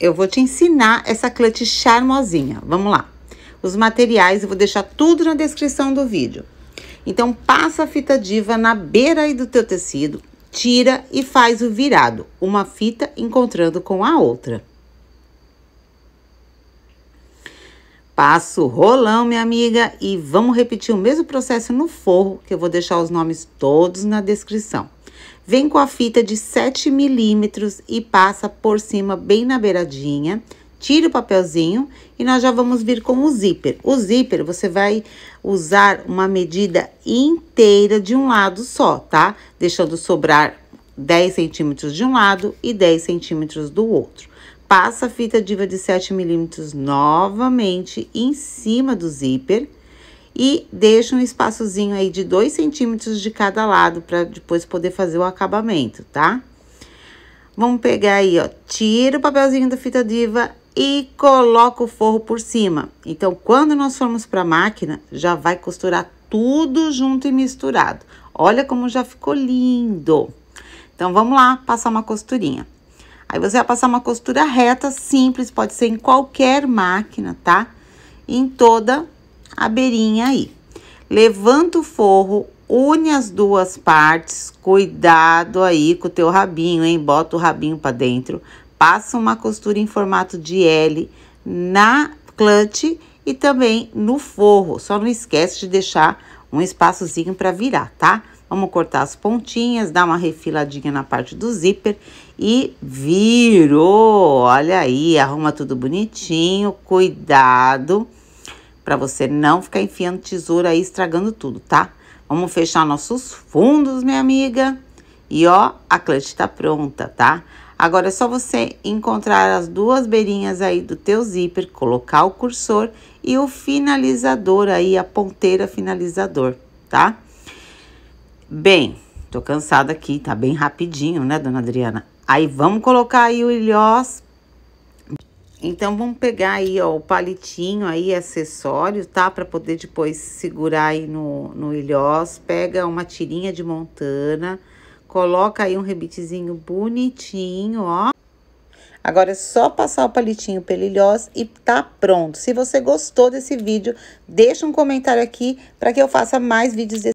eu vou te ensinar essa clutch charmosinha. Vamos lá. Os materiais eu vou deixar tudo na descrição do vídeo. Então, passa a fita diva na beira aí do teu tecido, tira e faz o virado, uma fita encontrando com a outra. Passo rolão, minha amiga, e vamos repetir o mesmo processo no forro, que eu vou deixar os nomes todos na descrição. Vem com a fita de 7 milímetros e passa por cima bem na beiradinha. Tira o papelzinho e nós já vamos vir com o zíper. O zíper você vai usar uma medida inteira de um lado só, tá? Deixando sobrar 10 centímetros de um lado e 10 centímetros do outro. Passa a fita diva de 7 milímetros novamente em cima do zíper e deixa um espaçozinho aí de 2 centímetros de cada lado para depois poder fazer o acabamento, tá? Vamos pegar aí, ó, tira o papelzinho da fita diva e coloca o forro por cima. Então, quando nós formos para a máquina, já vai costurar tudo junto e misturado. Olha como já ficou lindo! Então, vamos lá passar uma costurinha. Aí você vai passar uma costura reta, simples, pode ser em qualquer máquina, tá? Em toda a beirinha aí. Levanta o forro, une as duas partes, cuidado aí com o teu rabinho, hein? Bota o rabinho para dentro, passa uma costura em formato de L na clutch e também no forro. Só não esquece de deixar um espaçozinho para virar, tá? Vamos cortar as pontinhas, dar uma refiladinha na parte do zíper e virou. Olha aí, arruma tudo bonitinho, cuidado para você não ficar enfiando tesoura aí estragando tudo, tá? Vamos fechar nossos fundos, minha amiga. E ó, a clutch tá pronta, tá? Agora é só você encontrar as duas beirinhas aí do teu zíper, colocar o cursor e o finalizador aí, a ponteira finalizador, tá? Bem, tô cansada aqui, tá bem rapidinho, né, dona Adriana? Aí vamos colocar aí o ilhós então, vamos pegar aí, ó, o palitinho aí, acessório, tá? Pra poder depois segurar aí no, no ilhós. Pega uma tirinha de montana, coloca aí um rebitezinho bonitinho, ó. Agora é só passar o palitinho pelo ilhós e tá pronto. Se você gostou desse vídeo, deixa um comentário aqui para que eu faça mais vídeos desse